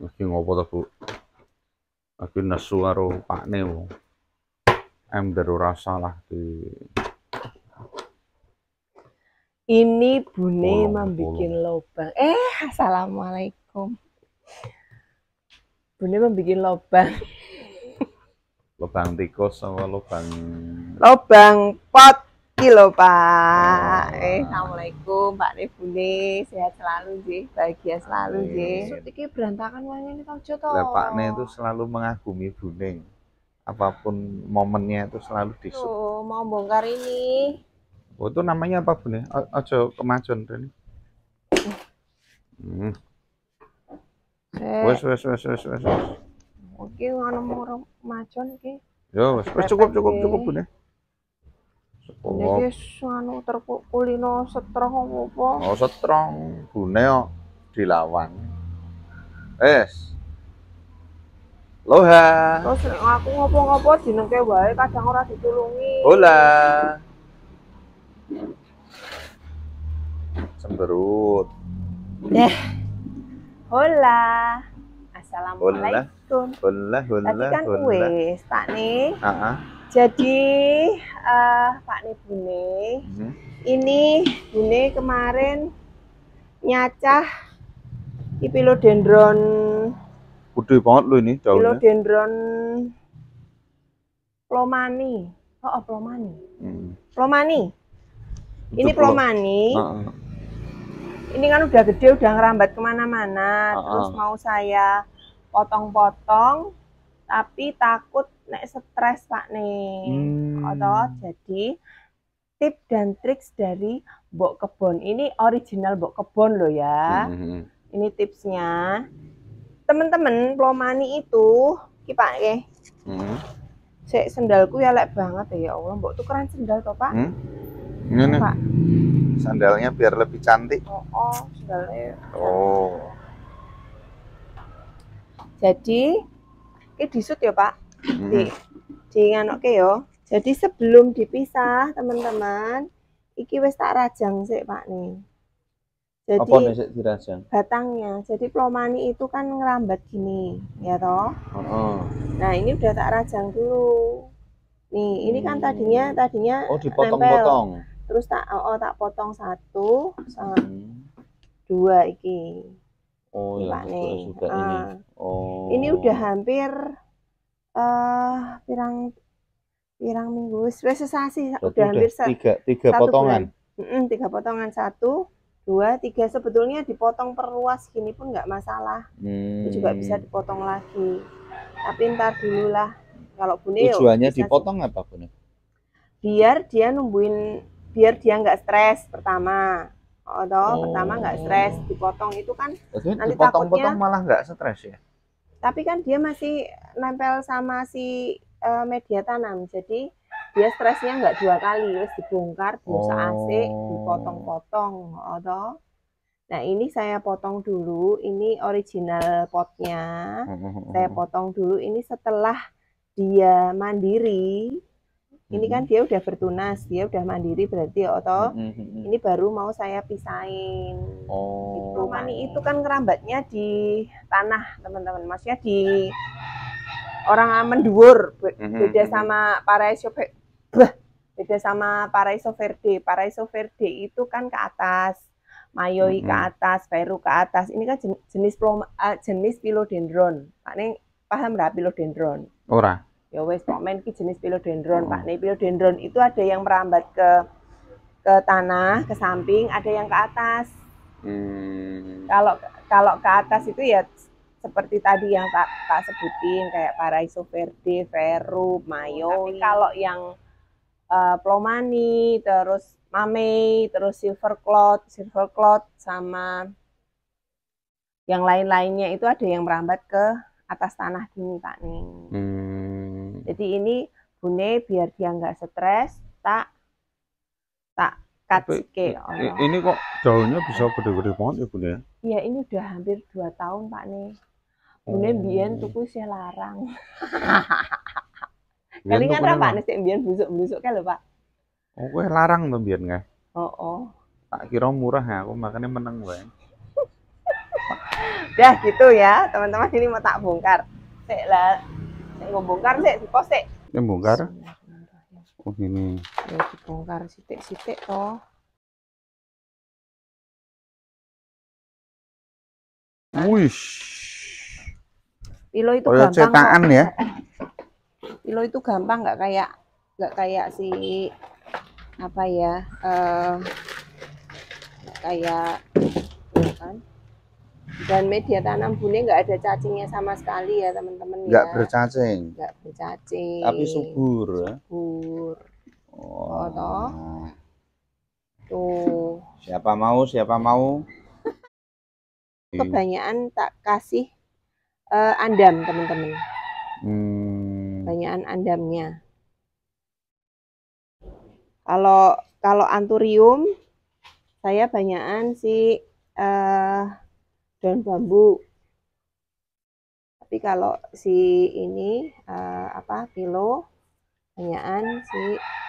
mesti ngopo tuh Bu? Aku nesu karo Neo em daru rasa lah di Ini bune membuat lubang. Eh, assalamualaikum. Bune bikin lubang. lubang tikus sama lubang lubang pot rezeki loh Pak. Eh, Assalamualaikum Pak Refune, sehat selalu sih, bahagia selalu sih. Iki berantakan wanya ini tau Pak Bapaknya itu selalu mengagumi Buning. Apapun momennya itu selalu disuk. Oh, mau bongkar ini. Oh, itu namanya apa Bune? Ojo kemajon Rene. Hmm. Eh. Wes wes wes wes wes. Oke, ngono mau majon iki. Yo, wes cukup cukup cukup Bune. Wong iki anu terkulino setrong apa? Oh setrong, gune dilawan. Es. Loha. Terus nek aku ngopo-ngopo jenengke wae kadang ora ditulungi. Hola. Cemberut. Eh. Hola. Assalamualaikum. Hola, hola, hola. Tadi kan wis tak nih. Heeh. Uh -uh. Jadi uh, Pak Nebune, hmm. ini Bune kemarin nyacah ipilodendron gede banget loh ini daunnya. Pilodendron plomani. Oh, oh plomani. Hmm. Plomani. Itu ini plomani. Ini kan udah gede, udah ngerambat kemana-mana. Uh, Terus mau saya potong-potong, tapi takut nek stres Pak nih. Hmm. Atau jadi tip dan triks dari Mbok Kebon. Ini original Mbok Kebon loh ya. Hmm. Ini tipsnya. temen-temen, temen plomani itu kipak ya. Hmm. Sik sendalku ya lek banget ya. ya Allah, Mbok tukeran sendal toh Pak? Hmm. Ngene. Pak. Sandalnya biar lebih cantik. Oh, oh sandalnya. Ya. Oh. Jadi, ini disut ya Pak? Di diinganokke yo. Jadi sebelum dipisah, teman-teman, iki wis tak rajang sih Pak nih. Jadi Apa nih si, Batangnya. Jadi plomani itu kan ngerambat gini, ya toh? Oh, Nah, ini udah tak rajang dulu. Nih, ini kan hmm. kan tadinya tadinya Oh, dipotong-potong. Terus tak oh, oh, tak potong satu sama hmm. dua iki. Oh, ya, sudah, sudah ah. ini. Oh. Ini udah hampir uh, pirang pirang minggu spesiasi udah, hampir hampir tiga tiga satu potongan Mm tiga potongan satu dua tiga sebetulnya dipotong perluas gini pun nggak masalah hmm. itu juga hmm. bisa dipotong lagi tapi ntar dulu lah kalau bunyi tujuannya dipotong apa bunyi biar dia numbuin biar dia nggak stres pertama oh, toh, oh. pertama nggak oh. stres dipotong itu kan Jadi, nanti dipotong takutnya malah nggak stres ya tapi kan dia masih nempel sama si uh, media tanam. Jadi dia stresnya nggak dua kali, terus dibongkar, diusah oh. AC, dipotong-potong, oto. Nah ini saya potong dulu, ini original potnya. saya potong dulu, ini setelah dia mandiri, ini kan mhm. dia udah bertunas, dia udah mandiri berarti oto. Oh, mhm, mhm, ini baru mau saya pisahin. Oh. Itu itu kan kerambatnya di tanah teman-teman, maksudnya di orang aman mendur mhm, mhm. beda sama paraiso beda sama paraiso verde paraiso verde itu kan ke atas mayoi ke mhm. atas peru ke atas ini kan jenis jenis pilodendron pak neng paham nggak pilodendron ora ya wes pokmen ini jenis pilodendron pak neng pilodendron itu ada yang merambat ke ke tanah ke samping ada yang ke atas hmm. kalau hmm. kalau ke atas itu ya seperti tadi yang tak, tak sebutin kayak Paraiso Verde, Veru, oh, Mayo. Tapi kalau yang uh, Plomani, terus Mamei, terus Silver Cloud, Silver Cloud sama yang lain-lainnya itu ada yang merambat ke atas tanah gini Pak Ning. Hmm. Jadi ini Bune biar dia nggak stres, tak tak katske. Ini kok daunnya bisa gede-gede banget ya Bune? Ya? Iya ini udah hampir dua tahun Pak Ning. Kemudian hmm. biyen tuku sih larang. Kali kan apa nih sih biyen busuk-busuk kan lho Pak. Oh, gue larang tuh biyen nggak? Oh, oh. Tak kira murah ya, aku makannya menang gue. Dah gitu ya, teman-teman ini mau tak bongkar. Sik lah. Sik bongkar sik pos sik. Ini bongkar. Oh, ini. Ya dibongkar sithik-sithik toh. Wish. Pilo itu Pilo gampang cetakan ya. Pilo itu gampang nggak kayak nggak kayak si apa ya? Uh, kayak ya kan dan media tanam bune nggak ada cacingnya sama sekali ya teman-teman nggak ya. bercacing nggak bercacing tapi subur ya? subur oh. toh tuh siapa mau siapa mau kebanyakan tak kasih uh, andam teman-teman. Hmm. Banyakan andamnya. Kalau kalau anturium saya banyakan si uh, daun bambu. Tapi kalau si ini uh, apa pilo banyakan si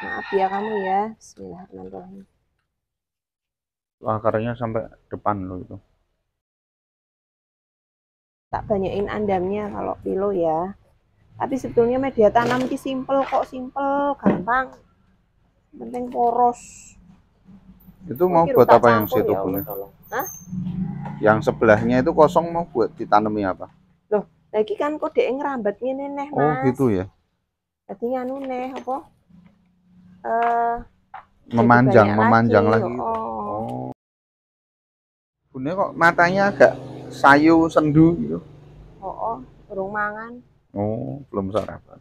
maaf ya kamu ya Bismillahirrahmanirrahim. Akarnya sampai depan loh itu tak banyakin andamnya kalau pilo ya tapi sebetulnya media tanam ini simple kok simpel gampang penting poros itu mau Mungkin buat apa yang situ ya, punya Hah? yang sebelahnya itu kosong mau buat ditanami apa loh lagi kan kok dia ngerambat ini nih oh, mas oh gitu ya jadi nganu neh apa uh, memanjang memanjang lagi, lagi. oh, oh. kok matanya agak sayu sendu gitu oh, oh burung mangan oh belum sarapan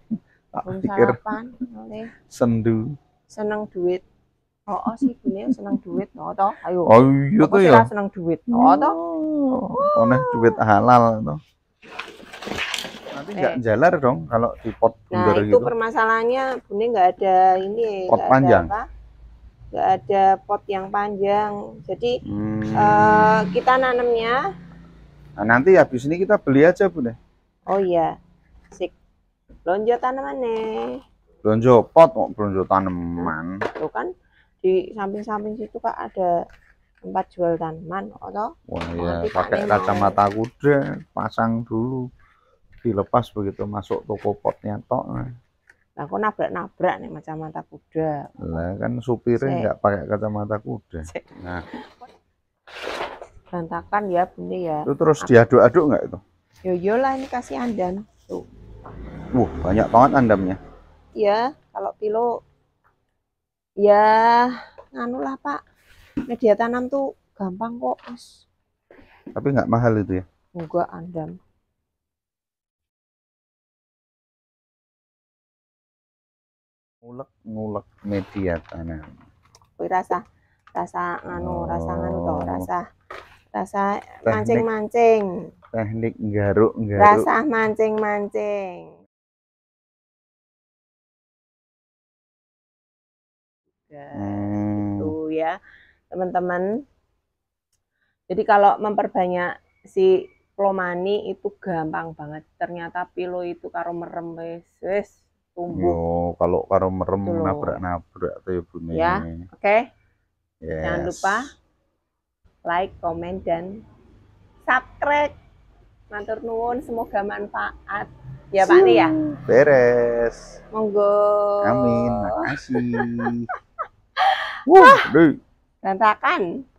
tak belum pikir sarapan okay. sendu seneng duit oh, oh sih gini oh, seneng duit oh toh ayo oh iya tuh ya seneng duit oh toh oh. Oneh oh, duit halal toh nanti nggak eh. jalar dong kalau di pot nah, bundar nah, itu gitu. permasalahannya bunyi nggak ada ini pot panjang ada nggak ada pot yang panjang jadi hmm. uh, kita nanamnya Nah, nanti habis ini kita beli aja, Bunda. Oh iya. Sik. tanaman nih. Eh. Lonjo pot kok, lonjo tanaman. Tuh kan di samping-samping situ Kak ada tempat jual tanaman atau Wah iya, pakai kacamata kuda, pasang dulu. Dilepas begitu masuk toko potnya tok. Nah, kok nabrak-nabrak nih macam mata kuda. Lah kan supirnya nggak pakai kacamata kuda. Sek. Nah, berantakan ya bunda ya itu terus diaduk-aduk nggak itu yoyo lah ini kasih andam tuh Wuh, banyak banget andamnya ya kalau pilo ya nganu lah pak media tanam tuh gampang kok mas tapi nggak mahal itu ya enggak andam ngulek ngulek media tanam Kui rasa rasa nganu oh. rasa nganu toh oh. rasa rasa mancing-mancing teknik garuk-garuk rasa mancing-mancing gitu hmm. gitu ya teman-teman jadi kalau memperbanyak si plomani itu gampang banget ternyata pilo itu karo merem wis wis tumbuh Yo, kalau karo merem gitu nabrak-nabrak tuh ya bunyi ya oke okay. yes. jangan lupa like, komen, dan subscribe. Matur nuwun, semoga manfaat. Ya Pak Nia ya? Beres. Monggo. Amin. Makasih. Wah, berantakan.